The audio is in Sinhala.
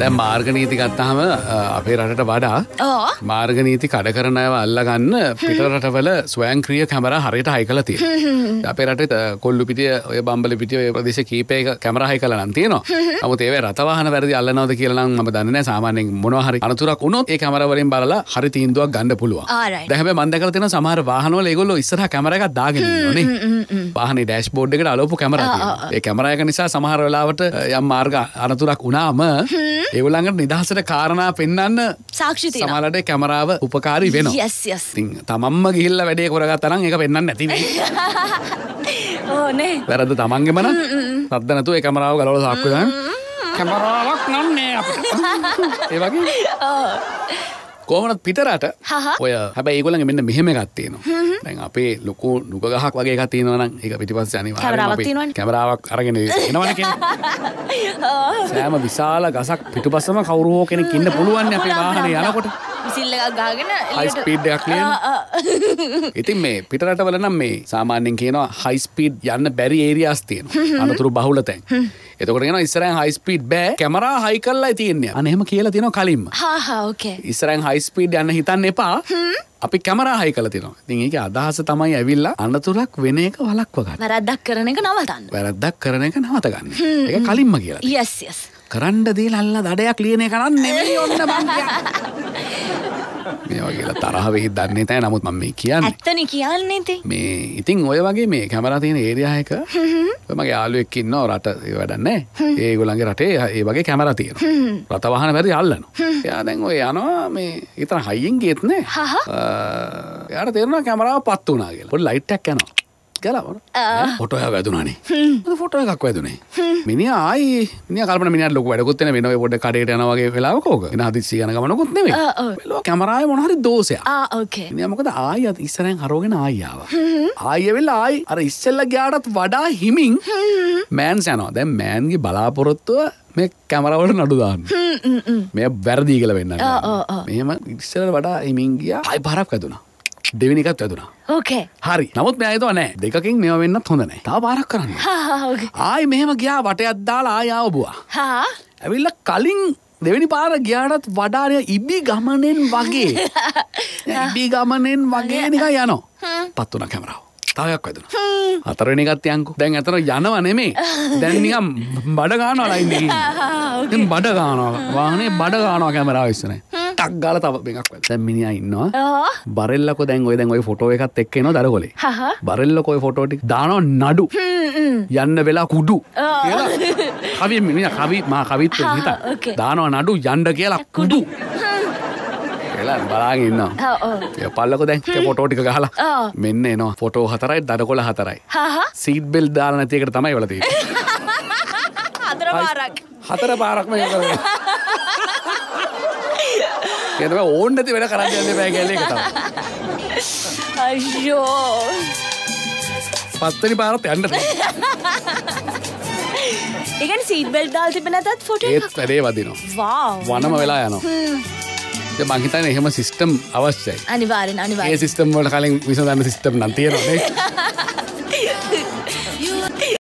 දැ මාර්ගනීති ගත්තාම අපේ රටට වඩා මාර්ගනීති කඩ කරනයව අල්ලගන්න පිටරටවල ස්වයංක්‍රිය කැමර හරියට හයිකලති අපේ රට කොල්ලු පිටිය ඔය බම්බල පිටිය ඔය ප්‍රදේශ කීපය කැමරහයි කල නන්තියනවා අමුත් ඒව රතවාහන වැරදි අල්ලනවද කියලනම් ම දන්න සාමානෙන් මොනහරි අනතුරක් වුණොත් ඒ කැමරවලින් බලලා හරි තීන්දුවක් ගන්න පුළුව දැහැම මන්දකරතින සමහර වාහනවල ඒගොල්ල ඉස්සර කැමරක් දාගෙන නේ වාහන ඩෑස් බෝඩ්ඩකට අලෝපු කැමර ඒ කැමරයක නිසා සමහර වෙලාවට යම් මාර්ග අනතුරක් වුණාම ඒවලඟට නිදහසට කාරණා පෙන්න්න සාක්ෂි සමලට කැමරාව උපකාරි වෙන තමම්ම ගිල්ල වැඩේ කොරගත් තරම් එක පෙන්න්න නැතිව ඕනේ වැරද තමන්ගේ මන සද්ද mm, mm, mm. නැතුව කැමරාව ගලවල සක්කද කැමරාවක් නන්නේ අප ඒවගේ ඕ කෝමනත් පිටරට ඔය හැබ ඒගොලන් මෙන්න මෙහෙම ගත්තියනවා දැන් අපේ ලොකු නුකගහක් වගේ ගතිනවන එක පිටිපස් අනිවා කැමරාවක් අරගෙන එනවන සෑම විශාල ගසක් පිටුපස්සම කවුරුහෝ කෙනෙක් ඉන්න පුළුවන් අපේ වාහන යනකොට විසිල්ල ගාගෙන හයිස්පීඩ් එකක් ලිය ඉතින් මේ පිටරට වලනම් මේ සාමාන්‍යෙන් කියනවා හයිස්පීඩ් යන්න බැරි ඒරියස්තියෙන් අනතුරු බහුල තැන් එතකට ඉස්සරන් හයිස්පීඩ් බෑ කැමරා හයි කල්ලා තියන්නේ අනෙම කියලා තියෙන කලින්ම ඉස්සරන් හයිස්පීඩ් යන්න හිතන්න එපා අපි කැමරා හයි කල තිනවා තිඒක අදහස තමයි ඇවිල්ලා අන්නතුරක් වෙන එක වලක්වගන්න වැරද්දක් කරන එක නවතන්න වැරද්දක් කරන එක නවතගන්න ඒ කලින්ම කියලා යස් කරන්ඩ දේ ලල්ල දඩයක් ලියනය කරන්න නෙමේ ඔන්න බං මේ වගේ තරහ වෙයි දන්නේ තෑ නමුත් මම මේ කියන්නේ. ඇත්තනේ කියන්නේ ඉතින්. මේ ඉතින් ඔය වගේ මේ කැමරා තියෙන ඒරියා එක මගේ යාළුවෙක් ඉන්නවා රට ඒ වැඩක් නැහැ. ඒගොල්ලන්ගේ රටේ ඒ වගේ කැමරා තියෙනවා. රට වාහන බැරි අල්ලනවා. එයා දැන් ඔය යනවා මේ ඊතර හයියෙන් ගියෙත් නෑ. එයාට තේරෙනවා කැමරාව පත් වුණා කියලා. පොඩි ලයිට් එකක් යනවා. කලවන හොටය වැදුනේ ෆොට එකක් වැදුනේ මිනි ආයි කල මිනි ලොක වැඩකුත්න වෙන ොඩ කඩට නවගේ වෙලාකෝක හදිසි යන ගමනකුත් නෙේ කැමරය මොහරි දෝසය මොකද ආය ඉස්සරැන් හරෝගෙන ආයාව ආයවෙල් ආයි අර ඉස්සල්ල ගයාටත් වඩා හිමින් මෑන් සැනවා දැ මෑන්ගේ බලාපොරොත්තුව මේ කැමරවට නඩුදාන්න මේ බැරදී කල වෙන්න මෙම ඉස්සර වඩා හිමින්ගිය අයි පරක් ඇතුනා දෙවිනිකත් වැදුනා ඕකේ හරි නමුත් මෑයතව නෑ දෙකින් මෙ වෙන්න හොඳනෑ තා පාරක් කරන්න ආය මෙහෙම ගියා වට අද්දාලා ආයාවබවා හා ඇවිල්ල කලින් දෙවැනි පාර ගියාටත් වඩාරය ඉබි ගමනෙන් වගේ ඉබි ගමනෙන් වගේ නික යනෝ පත්වන කැමරාව තායක් වැදන අතරන එකත් යංකු දැන් ඇතර යනව නෙමේ දැන්නිකම් බඩගානලයින්න බඩගානවා වානේ බඩගානවා කැමරාව විස්සනේ ටක් ගල තව එකක් තැම්මිනි ඉන්නවා බරල්ලක දැන් ඔය දැන් ඔයි ෆොටෝ එකත් එක්ක නවා දරකොලේ බරල්ලකොයි ෆොටෝටික් දානවා නඩු යන්න වෙලා කුඩු කවි මිනි කවි මා කවිත් හිත දානවා නඩු යන්ඩ කියලා කුඩු කියලා බලාගන්න පල්ලක දැන් පොටෝටික ගහලා මෙන්න එනවා ෆොටෝ හතරයි දඩකොල හතරයි සීට් බෙල් දාන නැතියකට තමයි වලති හතර පාරක්ම ඒ තමයි ඕන්න ඇති වැඩ කරන්න යන්න බෑ කියලා එක තමයි. අයියෝ. පස්වෙනි පාරත් යන්න. ඒකන් සීට් බෙල්ට් දාලා තිබෙන නැතත් ෆොටෝ එකක්. ඒත් වැඩේ වදිනවා. වාව්. වනම වෙලා යනවා. මහිතන එහෙම සිිස්ටම් අවශ්‍යයි අනිවාරෙන් අනිවාඒ සිිස්ටම් වල කලින් විසඳන්න සිිස්ටම් නතියරනේ